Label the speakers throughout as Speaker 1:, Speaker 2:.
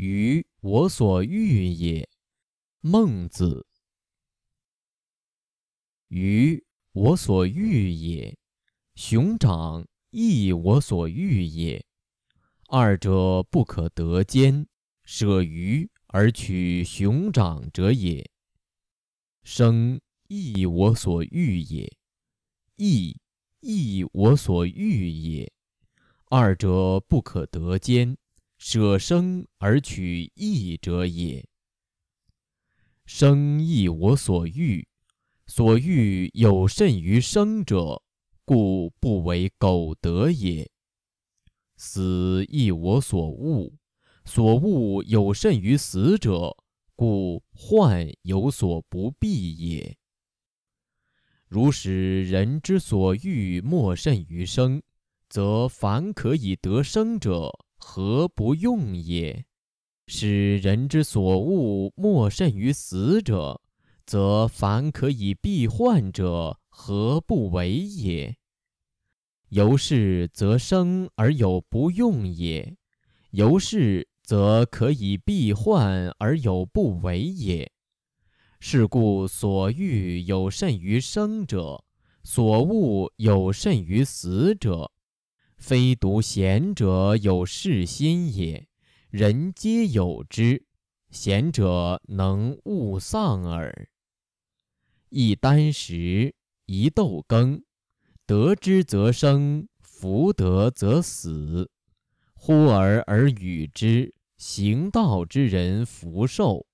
Speaker 1: 鱼，我所欲也；孟子。鱼，我所欲也；熊掌，亦我所欲也。二者不可得兼，舍鱼而取熊掌者也。生，亦我所欲也；义，亦我所欲也。二者不可得兼。舍生而取义者也。生亦我所欲，所欲有甚于生者，故不为苟得也。死亦我所恶，所恶有甚于死者，故患有所不避也。如使人之所欲莫甚于生，则凡可以得生者，何不用也？使人之所恶莫甚于死者，则凡可以避患者何不为也？由是则生而有不用也；由是则可以避患而有不为也。是故所欲有甚于生者，所恶有甚于死者。非独贤者有是心也，人皆有之。贤者能勿丧耳。一箪食，一豆羹，得之则生，弗得则死。呼而而与之，行道之人福寿；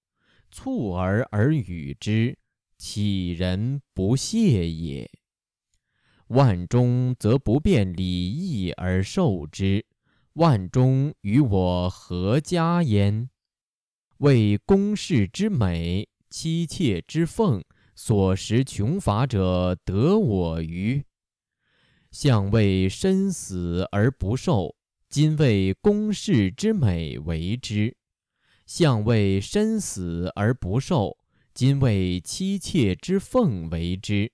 Speaker 1: 促而而与之，乞人不谢也。万中则不辩礼义而受之，万中与我何加焉？为公室之美，妻妾之奉，所食穷乏者得我与？相为身死而不受，今为公室之美为之；相为身死而不受，今为妻妾之奉为之。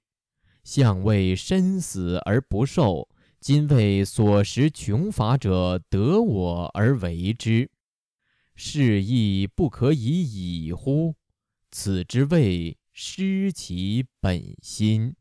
Speaker 1: 向为身死而不受，今为所识穷乏者得我而为之，是亦不可以已乎？此之谓失其本心。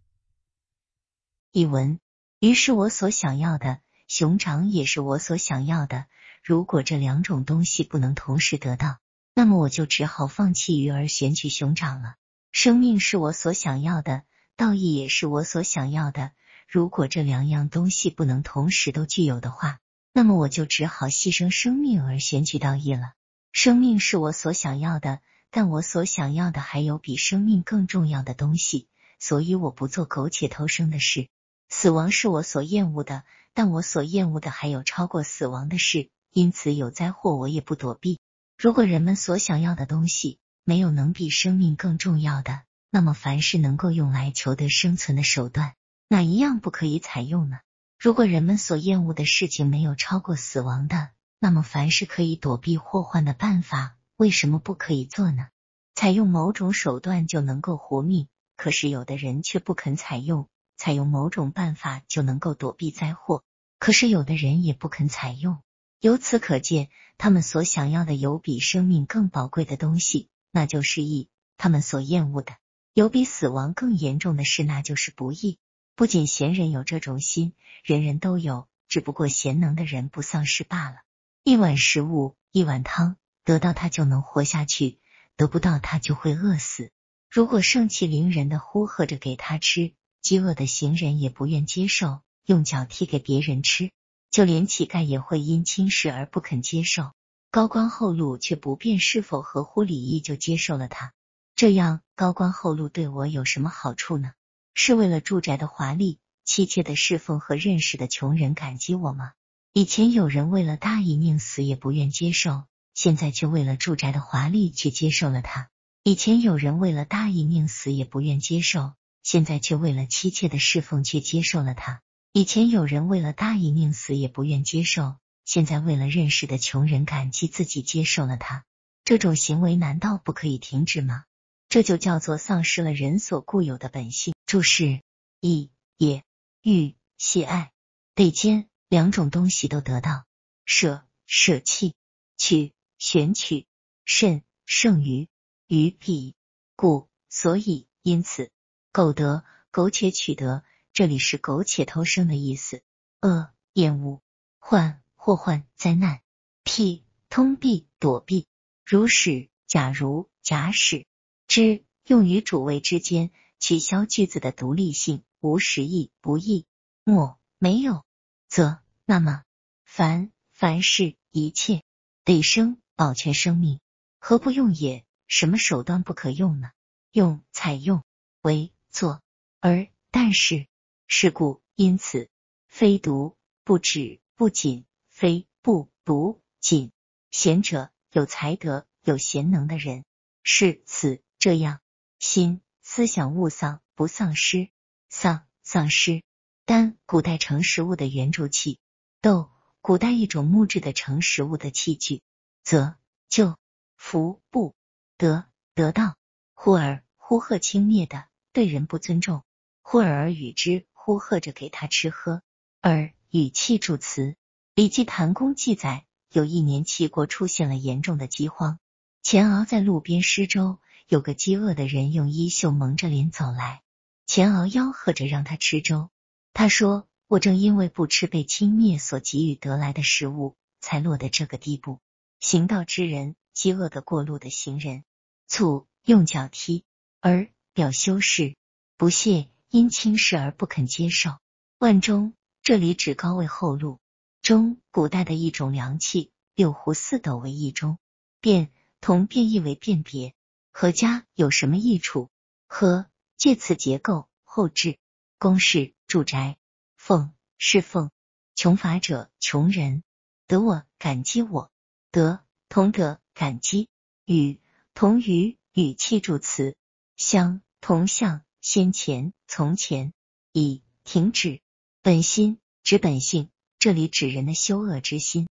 Speaker 2: 译文：鱼是我所想要的，熊掌也是我所想要的。如果这两种东西不能同时得到，那么我就只好放弃鱼而选取熊掌了。生命是我所想要的。道义也是我所想要的。如果这两样东西不能同时都具有的话，那么我就只好牺牲生命而选取道义了。生命是我所想要的，但我所想要的还有比生命更重要的东西，所以我不做苟且偷生的事。死亡是我所厌恶的，但我所厌恶的还有超过死亡的事，因此有灾祸我也不躲避。如果人们所想要的东西没有能比生命更重要的。那么，凡是能够用来求得生存的手段，哪一样不可以采用呢？如果人们所厌恶的事情没有超过死亡的，那么凡是可以躲避祸患的办法，为什么不可以做呢？采用某种手段就能够活命，可是有的人却不肯采用；采用某种办法就能够躲避灾祸，可是有的人也不肯采用。由此可见，他们所想要的有比生命更宝贵的东西，那就是义；他们所厌恶的。有比死亡更严重的事，那就是不义。不仅贤人有这种心，人人都有，只不过贤能的人不丧失罢了。一碗食物，一碗汤，得到它就能活下去，得不到它就会饿死。如果盛气凌人的呼喝着给他吃，饥饿的行人也不愿接受；用脚踢给别人吃，就连乞丐也会因轻视而不肯接受。高官厚禄却不辨是否合乎礼义，就接受了他。这样高官厚禄对我有什么好处呢？是为了住宅的华丽、妻妾的侍奉和认识的穷人感激我吗？以前有人为了大义宁死也不愿接受，现在却为了住宅的华丽却接受了他；以前有人为了大义宁死也不愿接受，现在却为了妻妾的侍奉却接受了他；以前有人为了大义宁死也不愿接受，现在为了认识的穷人感激自己接受了他，这种行为难道不可以停止吗？这就叫做丧失了人所固有的本性。注释：意、也欲喜爱被兼两种东西都得到舍舍弃取选取甚剩余余彼故所以因此苟得苟且取得这里是苟且偷生的意思。恶厌恶患祸患灾难辟通避躲避如使假如假使。之用于主谓之间，取消句子的独立性，无实意，不意，莫没有，则那么凡凡事一切得生保全生命，何不用也？什么手段不可用呢？用采用为做而但是是故因此非独不止不仅非不独仅贤者有才德有贤能的人是此。这样，心思想物丧不丧失，丧丧失。丹，古代盛食物的圆柱器；豆，古代一种木质的盛食物的器具。则就福不得得到。忽而，呼喝轻蔑的对人不尊重，忽而而与之呼喝着给他吃喝。而语气助词。《礼记檀公》记载，有一年齐国出现了严重的饥荒，钱敖在路边施粥。有个饥饿的人用衣袖蒙着脸走来，钱敖吆喝着让他吃粥。他说：“我正因为不吃被轻蔑所给予得来的食物，才落得这个地步。”行道之人，饥饿的过路的行人，蹴用脚踢，而表修饰，不屑因轻视而不肯接受。万中，这里指高位后路中古代的一种凉气，六湖四斗为一中，便同变异为辨别。和家有什么益处？和介词结构后置，公式，住宅，奉侍奉，穷乏者穷人，得我感激我，得同得感激，与同于语气助词，相同向先前从前，以停止，本心指本性，这里指人的羞恶之心。